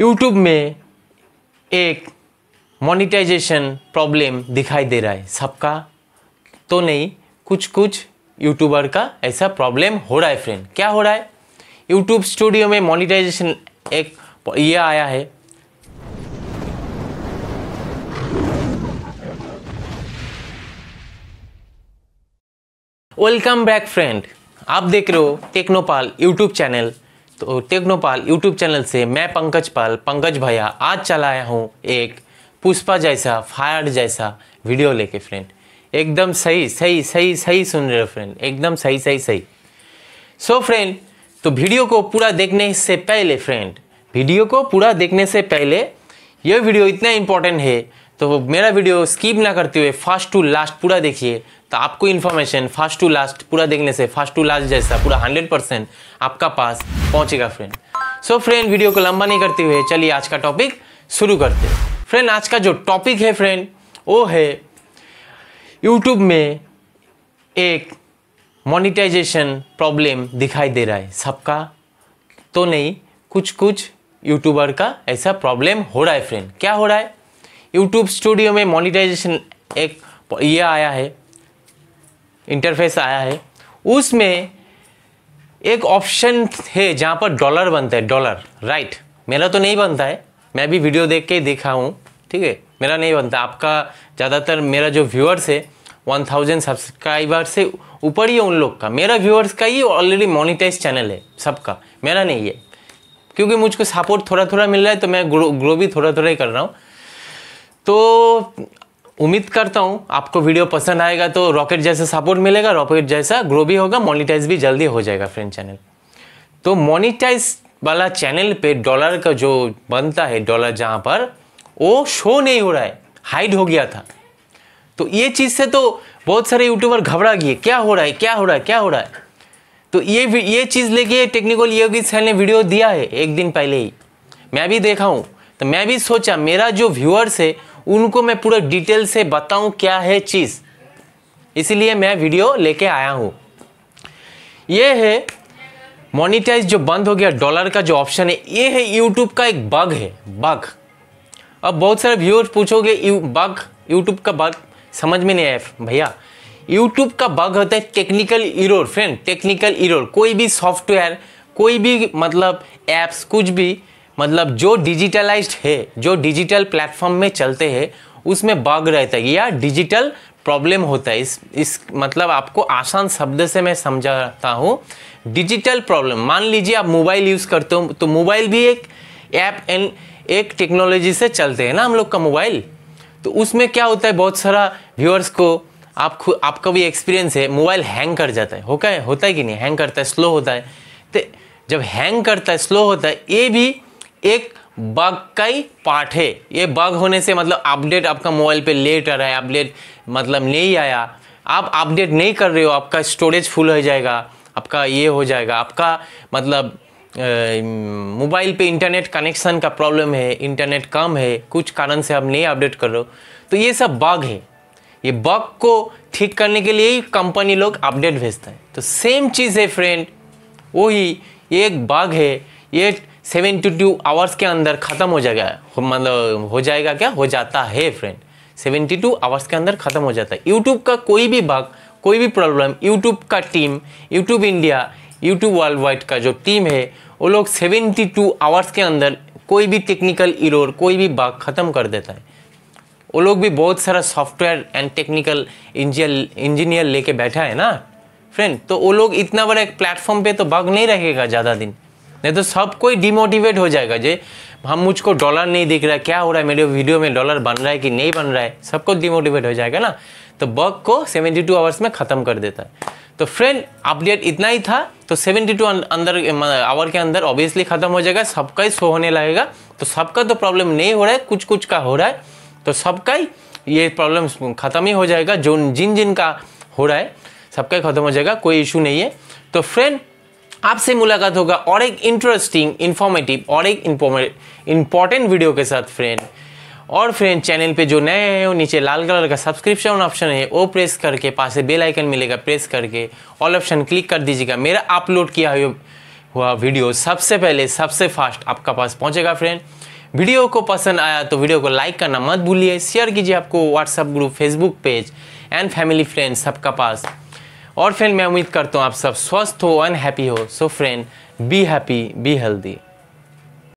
YouTube में एक monetization problem दिखाई दे रहा है सबका तो नहीं कुछ कुछ यूट्यूबर का ऐसा प्रॉब्लम हो रहा है फ्रेंड क्या हो रहा है यूट्यूब स्टूडियो में मोनिटाइजेशन एक ये आया है वेलकम बैक फ्रेंड आप देख रहे हो टेक्नोपाल यूट्यूब चैनल तो टेक्नोपाल यूट्यूब चैनल से मैं पंकज पाल पंकज भैया आज चला आया हूँ एक पुष्पा जैसा फायर जैसा वीडियो लेके फ्रेंड एकदम सही सही सही सही सुन रहे हो फ्रेंड एकदम सही सही सही सो so, फ्रेंड तो वीडियो को पूरा देखने से पहले फ्रेंड वीडियो को पूरा देखने से पहले यह वीडियो इतना इम्पोर्टेंट है तो मेरा वीडियो स्किप ना करते हुए फर्स्ट टू लास्ट पूरा देखिए तो आपको इन्फॉर्मेशन फर्स्ट टू लास्ट पूरा देखने से फर्स्ट टू लास्ट जैसा पूरा हंड्रेड परसेंट आपका पास पहुंचेगा फ्रेंड सो फ्रेंड वीडियो को लंबा नहीं करते हुए चलिए आज का टॉपिक शुरू करते हैं फ्रेंड आज का जो टॉपिक है फ्रेंड वो है यूट्यूब में एक मोनिटाइजेशन प्रॉब्लम दिखाई दे रहा है सबका तो नहीं कुछ कुछ यूट्यूबर का ऐसा प्रॉब्लम हो रहा है फ्रेंड क्या हो रहा है यूट्यूब स्टूडियो में मोनिटाइजेशन एक ये आया है इंटरफेस आया है उसमें एक ऑप्शन है जहाँ पर डॉलर बनता है डॉलर राइट मेरा तो नहीं बनता है मैं भी वीडियो देख के ही देखा हूँ ठीक है मेरा नहीं बनता आपका ज़्यादातर मेरा जो व्यूअर्स है वन थाउजेंड सब्सक्राइबर से ऊपर ही है उन लोग का मेरा व्यूअर्स का ही ऑलरेडी मोनिटाइज चैनल है सबका मेरा नहीं है क्योंकि मुझको सपोर्ट थोड़ा थोड़ा मिल रहा है तो मैं ग्रो ग्रो भी थोड़ा थोड़ा ही कर रहा हूँ उम्मीद करता हूँ आपको वीडियो पसंद आएगा तो रॉकेट जैसा सपोर्ट मिलेगा रॉकेट जैसा ग्रो भी होगा मोनिटाइज भी जल्दी हो जाएगा फ्रेंड चैनल तो मोनिटाइज वाला चैनल पे डॉलर का जो बनता है डॉलर जहाँ पर वो शो नहीं हो रहा है हाइड हो गया था तो ये चीज़ से तो बहुत सारे यूट्यूबर घबरा गए क्या हो रहा है क्या हो रहा है क्या हो रहा है तो ये ये चीज़ लेके टेक्निकल योगी सैल ने वीडियो दिया है एक दिन पहले ही मैं भी देखा हूँ तो मैं भी सोचा मेरा जो व्यूअर्स है उनको मैं पूरा डिटेल से बताऊं क्या है चीज़ इसलिए मैं वीडियो लेके आया हूँ यह है मोनिटाइज जो बंद हो गया डॉलर का जो ऑप्शन है ये है यूट्यूब का एक बग है बग अब बहुत सारे व्यूअर्स पूछोगे यू, बग यूट्यूब का बग समझ में नहीं आया भैया यूट्यूब का बग होता है technical error friend technical error कोई भी सॉफ्टवेयर कोई भी मतलब एप्स कुछ भी मतलब जो डिजिटलाइज्ड है जो डिजिटल प्लेटफॉर्म में चलते हैं उसमें बग रहता है या डिजिटल प्रॉब्लम होता है इस इस मतलब आपको आसान शब्द से मैं समझाता हूँ डिजिटल प्रॉब्लम मान लीजिए आप मोबाइल यूज़ करते हो तो मोबाइल भी एक ऐप एंड एक टेक्नोलॉजी से चलते हैं ना हम लोग का मोबाइल तो उसमें क्या होता है बहुत सारा व्यूअर्स को आप खुद आपका भी एक्सपीरियंस है मोबाइल हैंग कर जाता है होता है होता है कि नहीं हैंग करता है स्लो होता है तो जब हैंग करता है स्लो होता है ये भी एक बग कई पार्ट है ये बग होने से मतलब अपडेट आपका मोबाइल पे लेट आ रहा है अपडेट मतलब नहीं आया आप अपडेट नहीं कर रहे हो आपका स्टोरेज फुल हो जाएगा आपका ये हो जाएगा आपका मतलब मोबाइल पे इंटरनेट कनेक्शन का प्रॉब्लम है इंटरनेट कम है कुछ कारण से आप नहीं अपडेट कर रहे हो तो ये सब बग है ये बग को ठीक करने के लिए ही कंपनी लोग अपडेट भेजते हैं तो सेम चीज़ है फ्रेंड वही एक बग है ये सेवेंटी टू आवर्स के अंदर ख़त्म हो जाएगा मतलब हो जाएगा क्या हो जाता है फ्रेंड सेवेंटी टू आवर्स के अंदर ख़त्म हो जाता है यूट्यूब का कोई भी भाग कोई भी प्रॉब्लम यूट्यूब का team YouTube India YouTube world wide का जो टीम है वो लोग सेवेंटी टू आवर्स के अंदर कोई भी टेक्निकल इरोर कोई भी बाग ख़त्म कर देता है वो लोग भी बहुत सारा सॉफ्टवेयर एंड टेक्निकल इंजीनियर लेके बैठा है ना फ्रेंड तो वो लोग इतना बड़ा एक प्लेटफॉर्म पे तो बाग नहीं रहेगा ज़्यादा दिन नहीं तो सब कोई डिमोटिवेट हो जाएगा जे हम मुझको डॉलर नहीं दिख रहा है क्या हो रहा है मेरे वीडियो में डॉलर बन रहा है कि नहीं बन रहा है सबको डिमोटिवेट हो जाएगा ना तो बग को 72 टू आवर्स में ख़त्म कर देता है तो फ्रेंड अपडेट इतना ही था तो 72 टू अं-, अंदर आवर के अंदर ऑब्वियसली ख़त्म हो जाएगा सबका ही शो होने लगेगा तो सबका तो प्रॉब्लम नहीं हो रहा है कुछ कुछ का हो रहा है तो सबका ही ये प्रॉब्लम ख़त्म ही हो जाएगा जो जिन जिन का हो रहा है सबका ही ख़त्म हो जाएगा कोई इशू नहीं है तो फ्रेंड आपसे मुलाकात होगा और एक इंटरेस्टिंग इन्फॉर्मेटिव और एक इम्पॉर्टेंट वीडियो के साथ फ्रेंड और फ्रेंड चैनल पे जो नए हैं वो नीचे लाल कलर का सब्सक्रिप्शन ऑप्शन है वो प्रेस करके पास से बेल आइकन मिलेगा प्रेस करके ऑल ऑप्शन क्लिक कर दीजिएगा मेरा अपलोड किया हुआ वीडियो सबसे पहले सबसे फास्ट आपका पास पहुंचेगा फ्रेंड वीडियो को पसंद आया तो वीडियो को लाइक करना मत भूलिए शेयर कीजिए आपको WhatsApp group Facebook page and family friends सबका पास और फ्रेंड मैं उम्मीद करता हूँ आप सब स्वस्थ हो एंड हैप्पी हो so friend be happy be healthy